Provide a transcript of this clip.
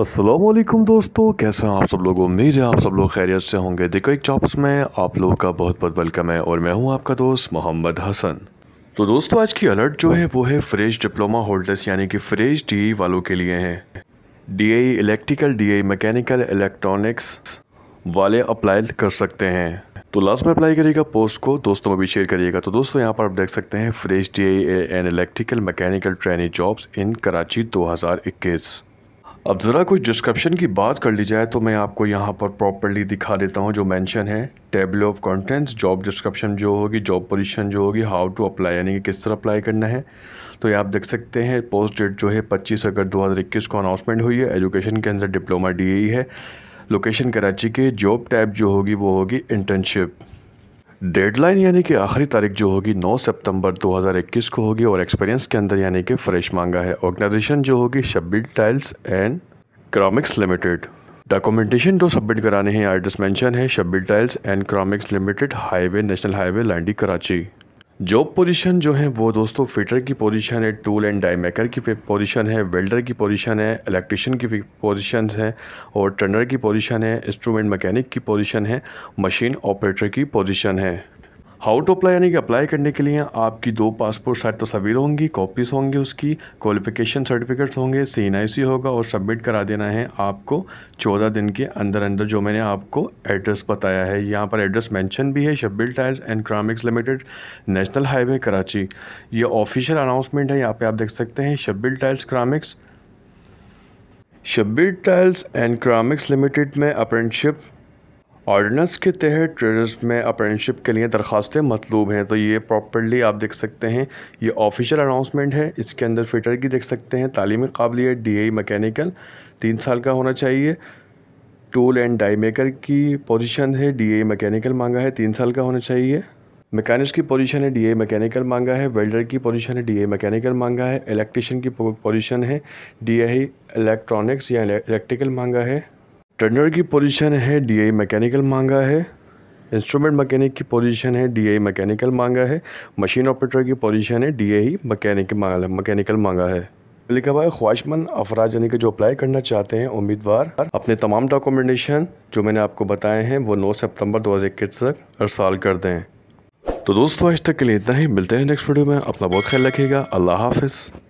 असलम दोस्तों कैसे हैं आप सब लोग उम्मीद है आप सब लोग खैरियत से होंगे देखो एक चॉप्स में आप लोगों का बहुत बहुत वेलकम है और मैं हूं आपका दोस्त मोहम्मद हसन तो दोस्तों आज की अलर्ट जो है वो है फ्रेश डिप्लोमा होल्डर्स यानी कि फ्रेश डी वालों के लिए हैं D I electrical D I mechanical electronics वाले अप्लाई कर सकते हैं तो लास्ट में अप्लाई करिएगा पोस्ट को दोस्तों में भी शेयर करिएगा तो दोस्तों यहाँ पर आप देख सकते हैं fresh D I and electrical mechanical training jobs in Karachi दो अब ज़रा कोई डिस्क्रिप्शन की बात कर ली जाए तो मैं आपको यहाँ पर प्रॉपरली दिखा देता हूँ जो मेंशन है table of contents job description जो होगी जॉब पोजीशन जो होगी हाउ टू अप्लाई यानी कि किस तरह अप्लाई करना है तो ये आप देख सकते हैं पोस्ट डेट जो है पच्चीस अगस्त दो को अनाउंसमेंट हुई है एजुकेशन के अंदर डिप्लोमा डी e है लोकेशन कराची के जॉब टाइप जो होगी वो होगी इंटर्नशिप डेडलाइन यानी कि आखिरी तारीख जो होगी 9 सितंबर 2021 को होगी और एक्सपीरियंस के अंदर यानी कि फ्रेश मांगा है ऑर्गेनाइजेशन जो होगी Shabbir tiles and ceramics limited documentation जो तो सबमिट कराने हैं एड्रेस मेंशन है Shabbir tiles and ceramics limited highway national highway Landhi Karachi job position जो है वो दोस्तों फिटर की पोजीशन है टूल एंड डाई मेकर की पोजीशन है वेल्डर की पोजीशन है इलेक्ट्रिशियन की पोजीशन है और टर्नर की पोजीशन है इंस्ट्रूमेंट मैकेनिक की पोजीशन है मशीन ऑपरेटर की पोजीशन है हाउ टू अप्लाई यानी कि अप्लाई करने के लिए आपकी दो पासपोर्ट साइज तस्वीर होंगी कॉपीज़ होंगी उसकी क्वालिफिकेशन सर्टिफिकेट्स होंगे सी एन आई सी होगा और सबमिट करा देना है आपको चौदह दिन के अंदर अंदर जो मैंने आपको एड्रेस बताया है यहाँ पर एड्रेस मेंशन भी है Shabbir tyres and ceramics limited national highway Karachi ये ऑफिशियल अनाउंसमेंट है यहाँ पर आप देख सकते हैं Shabbir tyres ceramics Shabbir tiles and ceramics limited में अप्रेंटशिप ऑर्डिनेंस के तहत ट्रेडर्स में अप्रेंटिसशिप के लिए दरखास्तें मतलूब हैं तो ये प्रॉपरली आप देख सकते हैं ये ऑफिशियल अनाउंसमेंट है इसके अंदर फिटर की देख सकते हैं तालीमी काबिलियत डी आई मैकेनिकल तीन साल का होना चाहिए टूल एंड डाई मेकर की पोजीशन है डी आई मैकेनिकल मांगा है तीन साल का होना चाहिए मैकेनिक की पोजीशन है डी मैकेनिकल मांगा है वेल्डर की पोजीशन है डी मैकेनिकल मांगा है इलेक्ट्रिशियन की पोजीशन है डी इलेक्ट्रॉनिक्स या इलेक्ट्रिकल मांगा है टेंडर की पोजीशन है डीआई मैकेनिकल मांगा है इंस्ट्रूमेंट मैकेनिक की पोजीशन है डीआई मैकेनिकल मांगा है मशीन ऑपरेटर की पोजीशन है डीआई मैकेनिक मांगा मैकेनिकल मांगा है लिखा हुआ है ख्वाहिशमंद अफराज यानी कि जो अप्लाई करना चाहते हैं उम्मीदवार अपने तमाम डॉक्यूमेंटेशन जो मैंने आपको बताए हैं वो नौ सितंबर दो तक अरसाल कर दें तो दोस्तों आज तक के लिए इतना ही मिलते हैं नेक्स्ट वीडियो में अपना बहुत ख्याल रखिएगा अल्लाह हाफिज़